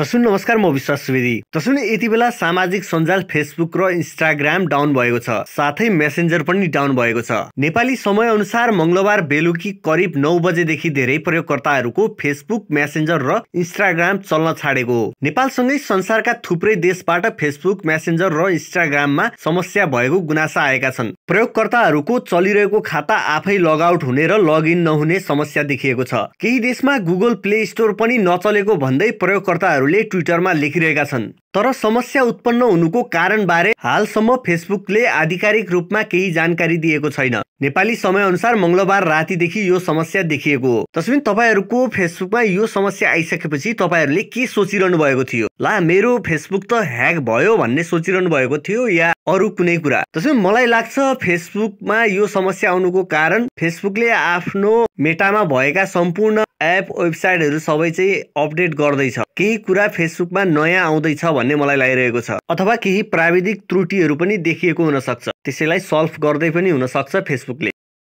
दसुन नमस्कार म विश्वास सुवेदी दर्शुन यति बेला सामाजिक सञ्जाल फेसबुक र इन्स्टाग्राम डाउन भएको छ साथै मेसेन्जर पनि डाउन भएको छ नेपाली समय अनुसार मङ्गलबार बेलुकी करिब नौ बजेदेखि धेरै प्रयोगकर्ताहरूको फेसबुक मेसेन्जर र इन्स्टाग्राम चल्न छाडेको नेपालसँगै संसारका थुप्रै देशबाट फेसबुक मेसेन्जर र इन्स्टाग्राममा समस्या भएको गुनासा आएका छन् प्रयोगकर्ताहरूको चलिरहेको खाता आफै लगआउट हुने र लगइन नहुने समस्या देखिएको छ केही देशमा गुगल प्ले स्टोर पनि नचलेको भन्दै प्रयोगकर्ताहरू उनीहरूले ट्विटरमा लेखिरहेका छन् तर समस्या उत्पन्न हुनुको कारणबारे हालसम्म फेसबुकले आधिकारिक रूपमा केही जानकारी दिएको छैन नेपाली समय समयअनुसार मङ्गलबार रातिदेखि यो समस्या देखिएको हो तस्मिन तपाईँहरूको फेसबुकमा यो समस्या आइसकेपछि तपाईँहरूले के सोचिरहनु भएको थियो ला मेरो फेसबुक त ह्याक भयो भन्ने सोचिरहनु भएको थियो या अरू कुनै कुरा तस्मिन मलाई लाग्छ फेसबुकमा यो समस्या आउनुको कारण फेसबुकले आफ्नो मेटामा भएका सम्पूर्ण एप वेबसाइटहरू सबै चाहिँ अपडेट गर्दैछ केही कुरा फेसबुकमा नयाँ आउँदैछ भन्ने मलाई लागिरहेको छ अथवा केही प्राविधिक त्रुटिहरू पनि देखिएको हुनसक्छ त्यसैलाई सल्भ गर्दै पनि हुनसक्छ फेसबुकले